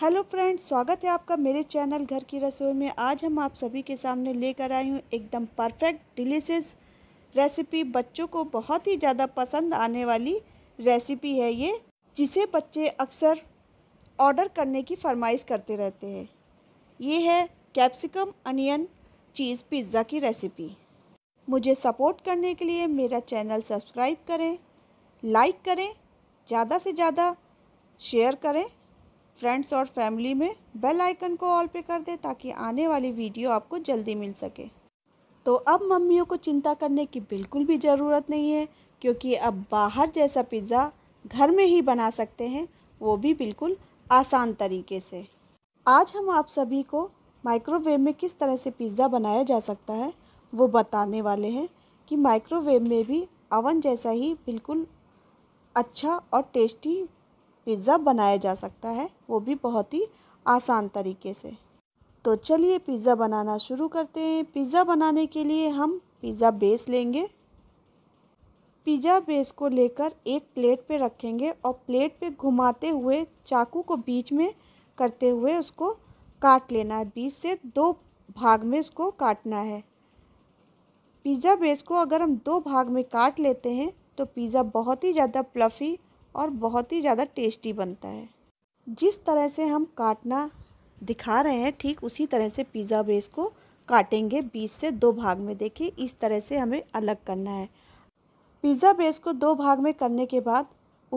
hello friends स्वागत है आपका मेरे चैनल घर की रसोई में आज हम आप सभी के सामने लेकर आई हूँ एकदम परफेक्ट डिलीशियस रेसिपी बच्चों को बहुत ही ज़्यादा पसंद आने वाली रेसिपी है ये जिसे बच्चे अक्सर ऑर्डर करने की फरमाइश करते रहते हैं ये है कैप्सिकम अनियन चीज़ पिज़्ज़ा की रेसिपी मुझे सपोर्ट करने के लिए मेरा चैनल सब्सक्राइब करें लाइक करें ज़्यादा से ज़्यादा शेयर करें फ्रेंड्स और फैमिली में बेल आइकन को ऑल पे कर दें ताकि आने वाली वीडियो आपको जल्दी मिल सके तो अब मम्मियों को चिंता करने की बिल्कुल भी ज़रूरत नहीं है क्योंकि अब बाहर जैसा पिज़्ज़ा घर में ही बना सकते हैं वो भी बिल्कुल आसान तरीके से आज हम आप सभी को माइक्रोवेव में किस तरह से पिज़्ज़ा बनाया जा सकता है वो बताने वाले हैं कि माइक्रोवेव में भी अवन जैसा ही बिल्कुल अच्छा और टेस्टी पिज़्ज़ा बनाया जा सकता है वो भी बहुत ही आसान तरीके से तो चलिए पिज़्ज़ा बनाना शुरू करते हैं पिज़्ज़ा बनाने के लिए हम पिज़्ज़ा बेस लेंगे पिज़्ज़ा बेस को लेकर एक प्लेट पे रखेंगे और प्लेट पे घुमाते हुए चाकू को बीच में करते हुए उसको काट लेना है बीच से दो भाग में इसको काटना है पिज़्ज़ा बेस को अगर हम दो भाग में काट लेते हैं तो पिज़्ज़ा बहुत ही ज़्यादा प्लफ़ी और बहुत ही ज़्यादा टेस्टी बनता है जिस तरह से हम काटना दिखा रहे हैं ठीक उसी तरह से पिज़्ज़ा बेस को काटेंगे बीस से दो भाग में देखिए इस तरह से हमें अलग करना है पिज़्ज़ा बेस को दो भाग में करने के बाद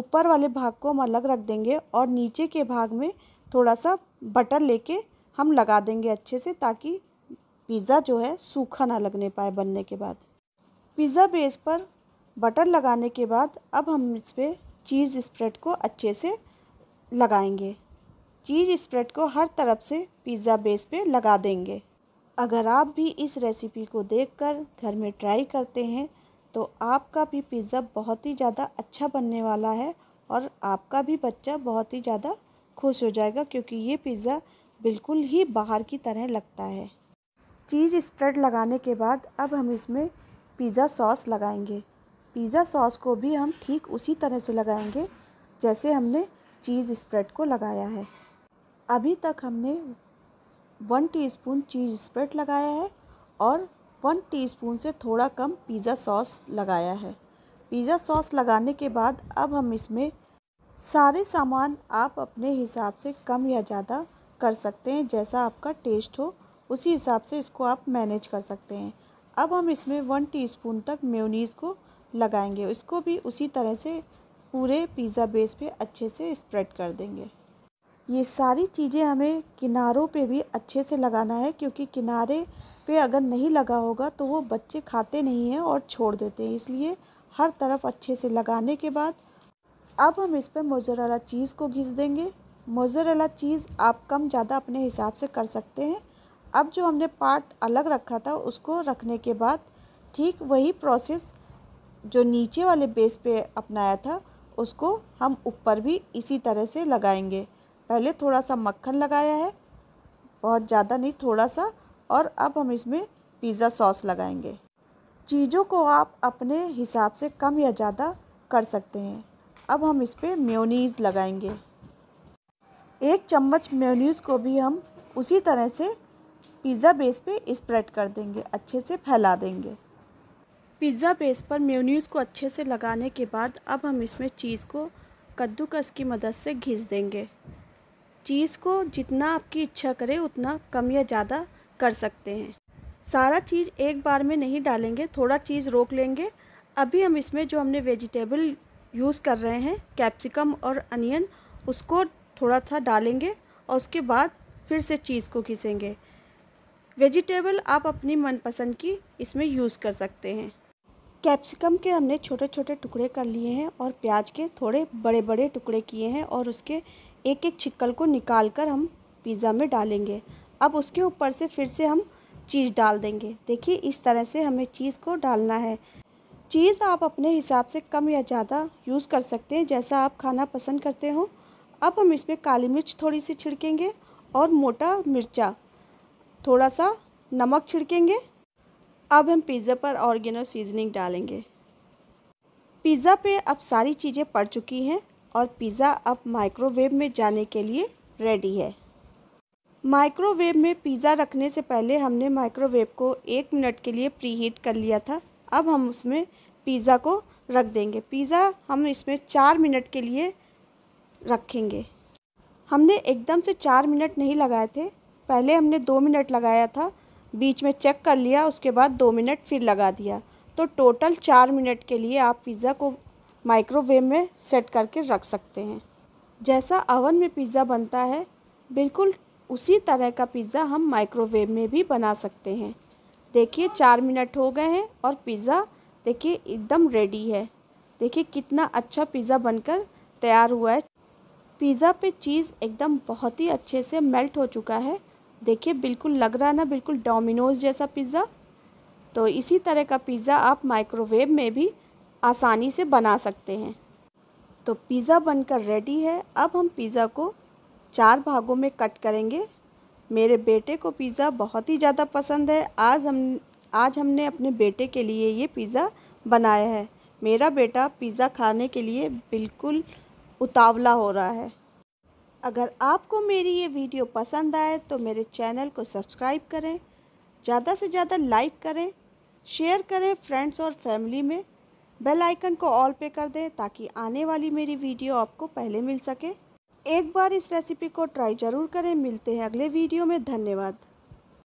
ऊपर वाले भाग को हम अलग रख देंगे और नीचे के भाग में थोड़ा सा बटर लेके हम लगा देंगे अच्छे से ताकि पिज़्ज़ा जो है सूखा ना लगने पाए बनने के बाद पिज़्ज़ा बेस पर बटर लगाने के बाद अब हम इस पर चीज़ स्प्रेड को अच्छे से लगाएंगे चीज़ स्प्रेड को हर तरफ से पिज़्ज़ा बेस पे लगा देंगे अगर आप भी इस रेसिपी को देखकर घर में ट्राई करते हैं तो आपका भी पिज़्ज़ा बहुत ही ज़्यादा अच्छा बनने वाला है और आपका भी बच्चा बहुत ही ज़्यादा खुश हो जाएगा क्योंकि ये पिज़्ज़ा बिल्कुल ही बाहर की तरह लगता है चीज़ स्प्रेड लगाने के बाद अब हम इसमें पिज़्ज़ा सॉस लगाएंगे पिज़्ज़ा सॉस को भी हम ठीक उसी तरह से लगाएंगे जैसे हमने चीज़ स्प्रेड को लगाया है अभी तक हमने वन टीस्पून चीज़ स्प्रेड लगाया है और वन टीस्पून से थोड़ा कम पिज़्ज़ा सॉस लगाया है पिज़्ज़ा सॉस लगाने के बाद अब हम इसमें सारे सामान आप अपने हिसाब से कम या ज़्यादा कर सकते हैं जैसा आपका टेस्ट हो उसी हिसाब से इसको आप मैनेज कर सकते हैं अब हम इसमें वन टीस्पून तक मेयोनीज़ को लगाएंगे इसको भी उसी तरह से पूरे पिज़्ज़ा बेस पे अच्छे से स्प्रेड कर देंगे ये सारी चीज़ें हमें किनारों पे भी अच्छे से लगाना है क्योंकि किनारे पे अगर नहीं लगा होगा तो वो बच्चे खाते नहीं हैं और छोड़ देते हैं इसलिए हर तरफ अच्छे से लगाने के बाद अब हम इस पर मोजरेला चीज़ को घिस देंगे मोजरेला चीज़ आप कम ज़्यादा अपने हिसाब से कर सकते हैं अब जो हमने पार्ट अलग रखा था उसको रखने के बाद ठीक वही प्रोसेस जो नीचे वाले बेस पे अपनाया था उसको हम ऊपर भी इसी तरह से लगाएंगे पहले थोड़ा सा मक्खन लगाया है बहुत ज़्यादा नहीं थोड़ा सा और अब हम इसमें पिज़्ज़ा सॉस लगाएंगे चीज़ों को आप अपने हिसाब से कम या ज़्यादा कर सकते हैं अब हम इस पर म्योनीज़ लगाएंगे एक चम्मच म्योनीज़ को भी हम उसी तरह से पिज़्ज़ा बेस पे स्प्रेड कर देंगे अच्छे से फैला देंगे पिज़्ज़ा बेस पर मेयोनीज़ को अच्छे से लगाने के बाद अब हम इसमें चीज़ को कद्दूकस की मदद से घिस देंगे चीज़ को जितना आपकी इच्छा करे उतना कम या ज़्यादा कर सकते हैं सारा चीज़ एक बार में नहीं डालेंगे थोड़ा चीज़ रोक लेंगे अभी हम इसमें जो हमने वेजिटेबल यूज़ कर रहे हैं कैप्सिकम और अनियन उसको थोड़ा सा डालेंगे और उसके बाद फिर से चीज़ को घिसेंगे वेजिटेबल आप अपनी मनपसंद की इसमें यूज़ कर सकते हैं कैप्सिकम के हमने छोटे छोटे टुकड़े कर लिए हैं और प्याज के थोड़े बड़े बड़े टुकड़े किए हैं और उसके एक एक छिक्कल को निकाल कर हम पिज़्ज़ा में डालेंगे अब उसके ऊपर से फिर से हम चीज़ डाल देंगे देखिए इस तरह से हमें चीज़ को डालना है चीज़ आप अपने हिसाब से कम या ज़्यादा यूज़ कर सकते हैं जैसा आप खाना पसंद करते हो अब हम इसमें काली मिर्च थोड़ी सी छिड़केंगे और मोटा मिर्चा थोड़ा सा नमक छिड़केंगे अब हम पिज़्ज़ा पर ऑर्गेनो सीजनिंग डालेंगे पिज़्ज़ा पे अब सारी चीज़ें पड़ चुकी हैं और पिज़्ज़ा अब माइक्रोवेव में जाने के लिए रेडी है माइक्रोवेव में पिज़्ज़ा रखने से पहले हमने माइक्रोवेव को एक मिनट के लिए प्री हीट कर लिया था अब हम उसमें पिज़्ज़ा को रख देंगे पिज़्ज़ा हम इसमें चार मिनट के लिए रखेंगे हमने एकदम से चार मिनट नहीं लगाए थे पहले हमने दो मिनट लगाया था बीच में चेक कर लिया उसके बाद दो मिनट फिर लगा दिया तो टोटल चार मिनट के लिए आप पिज़्ज़ा को माइक्रोवेव में सेट करके रख सकते हैं जैसा अवन में पिज़्ज़ा बनता है बिल्कुल उसी तरह का पिज़्ज़ा हम माइक्रोवेव में भी बना सकते हैं देखिए चार मिनट हो गए हैं और पिज़्ज़ा देखिए एकदम रेडी है देखिए कितना अच्छा पिज़्ज़ा बनकर तैयार हुआ है पिज़्ज़ा पे चीज़ एकदम बहुत ही अच्छे से मेल्ट हो चुका है देखिए बिल्कुल लग रहा है ना बिल्कुल डोमिनोज़ जैसा पिज़्ज़ा तो इसी तरह का पिज़्ज़ा आप माइक्रोवेव में भी आसानी से बना सकते हैं तो पिज़्ज़ा बनकर रेडी है अब हम पिज़्ज़ा को चार भागों में कट करेंगे मेरे बेटे को पिज़्ज़ा बहुत ही ज़्यादा पसंद है आज हम आज हमने अपने बेटे के लिए ये पिज़्ज़ा बनाया है मेरा बेटा पिज़्ज़ा खाने के लिए बिल्कुल उतावला हो रहा है अगर आपको मेरी ये वीडियो पसंद आए तो मेरे चैनल को सब्सक्राइब करें ज़्यादा से ज़्यादा लाइक करें शेयर करें फ्रेंड्स और फैमिली में बेल आइकन को ऑल पे कर दें ताकि आने वाली मेरी वीडियो आपको पहले मिल सके एक बार इस रेसिपी को ट्राई ज़रूर करें मिलते हैं अगले वीडियो में धन्यवाद